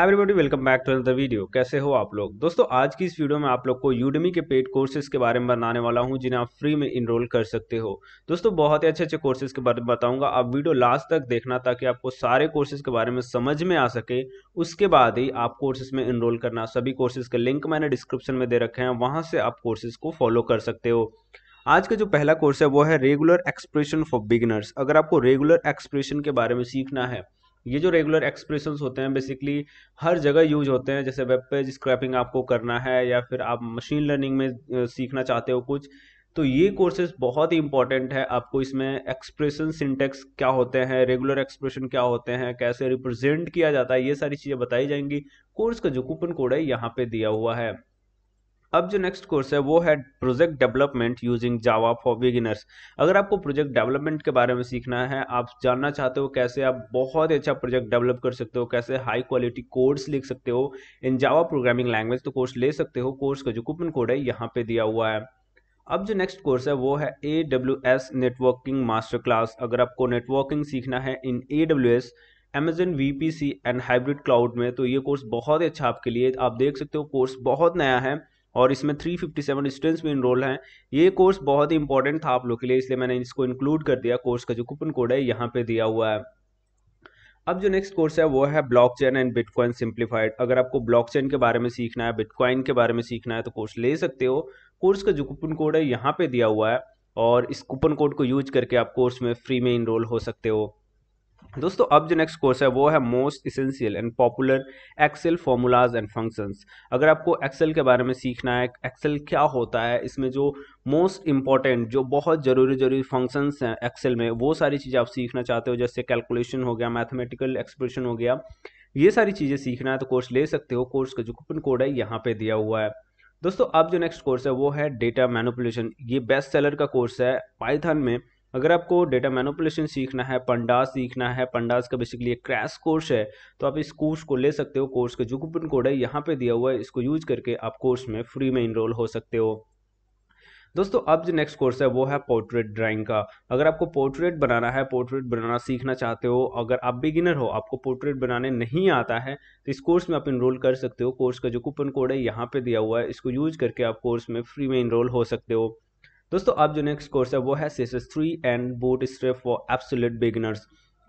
Hi everybody welcome back to another video कैसे हो आप लोग दोस्तों आज की इस वीडियो में आप लोग को यूडमी के पेड कोर्सेज के बारे में बनाने वाला हूं जिन्हें आप फ्री में इनरोल कर सकते हो दोस्तों बहुत ही अच्छे अच्छे कोर्सेज के बारे में बताऊंगा आप वीडियो लास्ट तक देखना ताकि आपको सारे कोर्सेज के बारे में समझ में आ सके उसके बाद ही आप कोर्सेज में इनरोल करना सभी कोर्सेज के लिंक मैंने डिस्क्रिप्शन में दे रखे हैं वहाँ से आप कोर्सेज को फॉलो कर सकते हो आज का जो पहला कोर्स है वो है रेगुलर एक्सप्रेशन फॉर बिगिनर्स अगर आपको रेगुलर एक्सप्रेशन के बारे में सीखना है ये जो रेगुलर एक्सप्रेशन होते हैं बेसिकली हर जगह यूज होते हैं जैसे वेब पेज स्क्रैपिंग आपको करना है या फिर आप मशीन लर्निंग में सीखना चाहते हो कुछ तो ये कोर्सेज बहुत ही इंपॉर्टेंट है आपको इसमें एक्सप्रेशन सिंटेक्स क्या होते हैं रेगुलर एक्सप्रेशन क्या होते हैं कैसे रिप्रेजेंट किया जाता है ये सारी चीज़ें बताई जाएंगी कोर्स का जो कूपन कोड है यहाँ पे दिया हुआ है अब जो नेक्स्ट कोर्स है वो है project development using Java for beginners अगर आपको प्रोजेक्ट डेवलपमेंट के बारे में सीखना है आप जानना चाहते हो कैसे आप बहुत अच्छा प्रोजेक्ट डेवलप कर सकते हो कैसे हाई क्वालिटी कोड्स लिख सकते हो इन जावा प्रोग्रामिंग लैंग्वेज तो कोर्स ले सकते हो कोर्स का जो कूपन कोड है यहाँ पे दिया हुआ है अब जो नेक्स्ट कोर्स है वो है A W S networking master class अगर आपको नेटवर्किंग सीखना है in A W S Amazon V P C and hybrid cloud में तो ये कोर्स बहुत ही अच्छा आपके लिए आप देख सकते हो कोर्स बहुत नया है और इसमें 357 स्टूडेंट्स भी इनरोल हैं ये कोर्स बहुत ही इंपॉर्टेंट था आप लोग के लिए इसलिए मैंने इसको इंक्लूड कर दिया कोर्स का जो कूपन कोड है यहाँ पे दिया हुआ है अब जो नेक्स्ट कोर्स है वो है ब्लॉकचेन एंड बिटकॉइन सिंप्लीफाइड अगर आपको ब्लॉकचेन के बारे में सीखना है बिटकॉइन के बारे में सीखना है तो कोर्स ले सकते हो कोर्स का जो कूपन कोड है यहाँ पे दिया हुआ है और इस कूपन कोड को यूज करके आप कोर्स में फ्री में इनरोल हो सकते हो दोस्तों अब जो नेक्स्ट कोर्स है वो है most essential and popular Excel formulas and functions अगर आपको एक्सेल के बारे में सीखना है एक्सेल क्या होता है इसमें जो मोस्ट इंपॉर्टेंट जो बहुत ज़रूरी ज़रूरी फंक्शंस हैं एक्सेल में वो सारी चीज़ें आप सीखना चाहते हो जैसे कैलकुलेशन हो गया मैथमेटिकल एक्सप्रेशन हो गया ये सारी चीज़ें सीखना है तो कोर्स ले सकते हो कोर्स का जो कूपन कोड है यहाँ पर दिया हुआ है दोस्तों अब जो नेक्स्ट कोर्स है वो है डेटा मैनुपुलेशन ये बेस्ट सेलर का कोर्स है पाइथन में अगर आपको डेटा मैनुपुलेशन सीखना है पंडास सीखना है पंडास का बेसिकली एक क्रैश कोर्स है तो आप इस कोर्स को ले सकते हो कोर्स का जो कूपन कोड है यहाँ पे दिया हुआ है इसको यूज करके आप कोर्स में फ्री में इनरोल हो सकते हो दोस्तों अब जो नेक्स्ट कोर्स है वो है पोर्ट्रेट ड्राइंग का अगर आपको पोर्ट्रेट बनाना है पोर्ट्रेट बनाना सीखना चाहते हो अगर आप बिगिनर हो आपको पोर्ट्रेट बनाने नहीं आता है तो इस कोर्स में आप इनरोल कर सकते हो कोर्स का जो कूपन कोड है यहाँ पे दिया हुआ है इसको यूज करके आप कोर्स में फ्री में इनरोल हो सकते हो दोस्तों आप जो नेक्स्ट कोर्स है वो है C S three and bootstrap for absolute beginners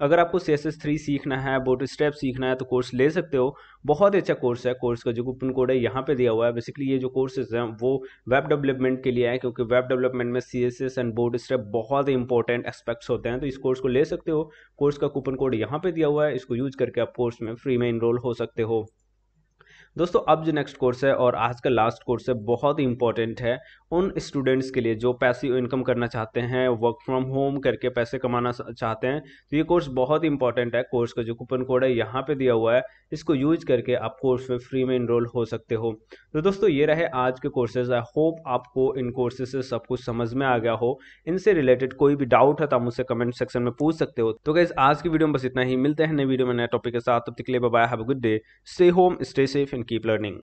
अगर आपको सी एस एस थ्री सीखना है बोट स्टेप सीखना है तो कोर्स ले सकते हो बहुत अच्छा कोर्स है कोर्स का जो कूपन कोड है यहाँ पे दिया हुआ है बेसिकली ये जो कोर्सेज हैं वो वेब डेवलपमेंट के लिए है क्योंकि वेब डेवलपमेंट में C S S and bootstrap बहुत ही इंपॉर्टेंट एस्पेक्ट्स होते हैं तो इस कोर्स को ले सकते हो कोर्स का कूपन कोड यहाँ पे दिया हुआ है इसको यूज करके आप कोर्स में फ्री में इनरोल हो सकते हो दोस्तों अब जो नेक्स्ट कोर्स है और आज का लास्ट कोर्स है बहुत ही इंपॉर्टेंट है उन स्टूडेंट्स के लिए जो पैसे इनकम करना चाहते हैं वर्क फ्रॉम होम करके पैसे कमाना चाहते हैं तो ये कोर्स बहुत ही इंपॉर्टेंट है कोर्स का जो कूपन कोड है यहाँ पे दिया हुआ है इसको यूज करके आप कोर्स में फ्री में इनरोल हो सकते हो तो दोस्तों ये रहे आज के कोर्सेज आई होप आपको इन कोर्सेज से सब कुछ समझ में आ गया हो इनसे रिलेटेड कोई भी डाउट है तो आप मुझसे कमेंट सेक्शन में पूछ सकते हो तो गैस आज की वीडियो में बस इतना ही मिलते हैं नए वीडियो में नए टॉपिक के साथ तब तक लिए bye have good day stay home stay safe and keep learning.